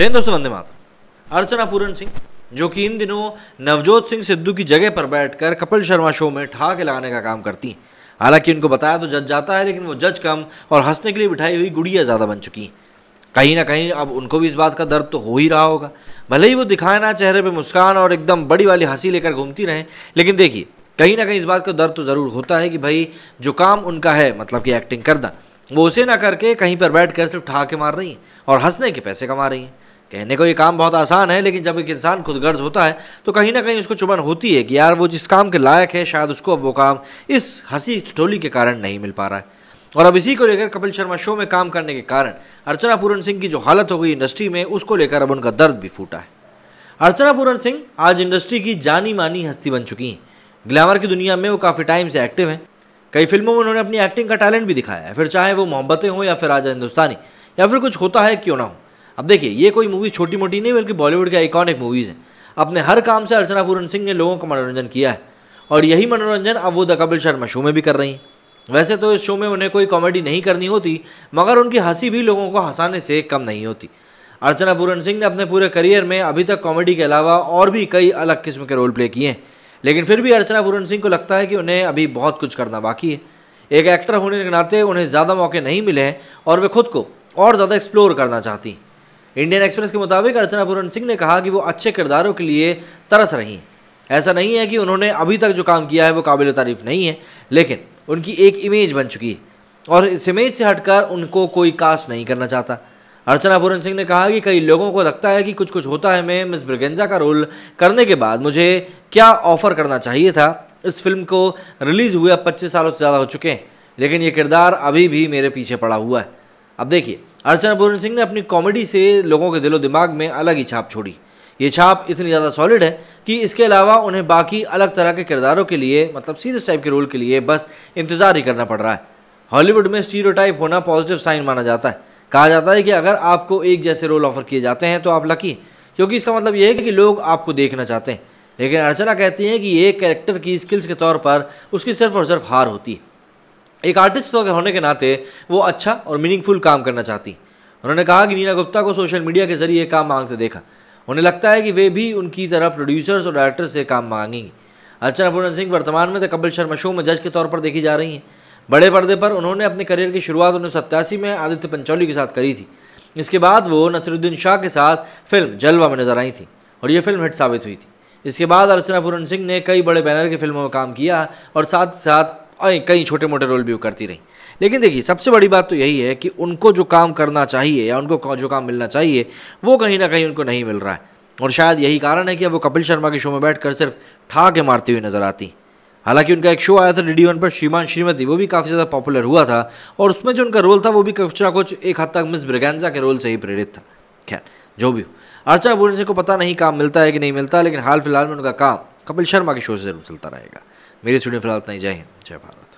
जय दोस्तों वंदे माता अर्चना पूरन सिंह जो कि इन दिनों नवजोत सिंह सिद्धू की जगह पर बैठकर कपिल शर्मा शो में ठाके लगाने का काम करती हैं हालांकि उनको बताया तो जज जाता है लेकिन वो जज कम और हंसने के लिए बिठाई हुई गुड़िया ज़्यादा बन चुकी हैं कहीं ना कहीं अब उनको भी इस बात का दर्द तो हो ही रहा होगा भले ही वो दिखाए ना चेहरे पर मुस्कान और एकदम बड़ी वाली हंसी लेकर घूमती रहें लेकिन देखिए कहीं ना कहीं इस बात का दर्द तो ज़रूर होता है कि भाई जो काम उनका है मतलब कि एक्टिंग करना वो उसे ना करके कहीं पर बैठ कर सिर्फ ठहाके मार रही हैं और हंसने के पैसे कमा रही हैं कहने को ये काम बहुत आसान है लेकिन जब एक इंसान खुद गर्ज होता है तो कहीं ना कहीं उसको चुभन होती है कि यार वो जिस काम के लायक है शायद उसको अब वो काम इस हंसी टोली के कारण नहीं मिल पा रहा है और अब इसी को लेकर कपिल शर्मा शो में काम करने के कारण अर्चना पूरन सिंह की जो हालत हो गई इंडस्ट्री में उसको लेकर अब उनका दर्द भी फूटा है अर्चना पूरन सिंह आज इंडस्ट्री की जानी मानी हस्ती बन चुकी हैं ग्लैमर की दुनिया में वो काफ़ी टाइम से एक्टिव हैं कई फिल्मों में उन्होंने अपनी एक्टिंग का टैलेंट भी दिखाया है फिर चाहे वो मोहब्बतें हों या फिर आजा हिंदुस्तानी या फिर कुछ होता है क्यों ना हो अब देखिए ये कोई मूवी छोटी मोटी नहीं बल्कि बॉलीवुड की आइकॉनिक मूवीज़ हैं अपने हर काम से अर्चना पूरन सिंह ने लोगों का मनोरंजन किया है और यही मनोरंजन अब वो द कपिल शर्मा शो में भी कर रही हैं वैसे तो इस शो में उन्हें कोई कॉमेडी नहीं करनी होती मगर उनकी हंसी भी लोगों को हंसाने से कम नहीं होती अर्चना पूरन सिंह ने अपने पूरे करियर में अभी तक कॉमेडी के अलावा और भी कई अलग किस्म के रोल प्ले किए हैं लेकिन फिर भी अर्चना पूरन सिंह को लगता है कि उन्हें अभी बहुत कुछ करना बाकी है एक एक्टर होने के नाते उन्हें ज़्यादा मौके नहीं मिले हैं और वे खुद को और ज़्यादा एक्सप्लोर करना चाहती हैं इंडियन एक्सप्रेस के मुताबिक अर्चना पूरन सिंह ने कहा कि वो अच्छे किरदारों के लिए तरस रही ऐसा नहीं है कि उन्होंने अभी तक जो काम किया है वो काबिल तारीफ नहीं है लेकिन उनकी एक इमेज बन चुकी है और इस इमेज से हटकर उनको कोई कास्ट नहीं करना चाहता अर्चना पूरन सिंह ने कहा कि कई लोगों को लगता है कि कुछ कुछ होता है मैं मिस ब्रिगेंजा का रोल करने के बाद मुझे क्या ऑफर करना चाहिए था इस फिल्म को रिलीज़ हुए अब पच्चीस सालों से ज़्यादा हो चुके हैं लेकिन ये किरदार अभी भी मेरे पीछे पड़ा हुआ है अब देखिए अर्चना पूरन सिंह ने अपनी कॉमेडी से लोगों के दिलो दिमाग में अलग ही छाप छोड़ी ये छाप इतनी ज़्यादा सॉलिड है कि इसके अलावा उन्हें बाकी अलग तरह के किरदारों के लिए मतलब सीरियस टाइप के रोल के लिए बस इंतज़ार ही करना पड़ रहा है हॉलीवुड में स्टीरो होना पॉजिटिव साइन माना जाता है कहा जाता है कि अगर आपको एक जैसे रोल ऑफर किए जाते हैं तो आप लकी क्योंकि इसका मतलब यह है कि लोग आपको देखना चाहते हैं लेकिन अर्चना कहती हैं कि ये कैरेक्टर की स्किल्स के तौर पर उसकी सिर्फ और सिर्फ हार होती है एक आर्टिस्ट होने के नाते वो अच्छा और मीनिंगफुल काम करना चाहती उन्होंने कहा कि नीना गुप्ता को सोशल मीडिया के जरिए काम मांगते देखा उन्हें लगता है कि वे भी उनकी तरह प्रोड्यूसर्स और डायरेक्टर्स से काम मांगेंगी अर्चना पूरण सिंह वर्तमान में द तो कपिल शर्मा शो में जज के तौर पर देखी जा रही हैं बड़े पर्दे पर उन्होंने अपने करियर की शुरुआत उन्नीस में आदित्य पंचौली के साथ करी थी इसके बाद वो नसरुद्दीन शाह के साथ फिल्म जलवा में नजर आई थी और ये फिल्म हिट साबित हुई थी इसके बाद अर्चना पूरण सिंह ने कई बड़े बैनर की फिल्मों में काम किया और साथ ही साथ और कई छोटे मोटे रोल भी वो करती रहीं लेकिन देखिए सबसे बड़ी बात तो यही है कि उनको जो काम करना चाहिए या उनको जो काम मिलना चाहिए वो कहीं ना कहीं उनको नहीं मिल रहा है और शायद यही कारण है कि अब वो कपिल शर्मा के शो में बैठकर सिर्फ ठा के मारती हुई नज़र आती हालांकि उनका एक शो आया था डी वन पर श्रीमान श्रीमती वो भी काफ़ी ज़्यादा पॉपुलर हुआ था और उसमें जो उनका रोल था वो भी कुछ ना कुछ एक हद तक मिस ब्रिगेंजा के रोल से ही प्रेरित था खैर जो भी हो अर्चा बुरजे को पता नहीं काम मिलता है कि नहीं मिलता लेकिन हाल फिलहाल में उनका काम कपिल शर्मा के शो से जरूर चलता रहेगा मेरे स्टूडियो फिलहाल इतना ही जय हिंद जय भारत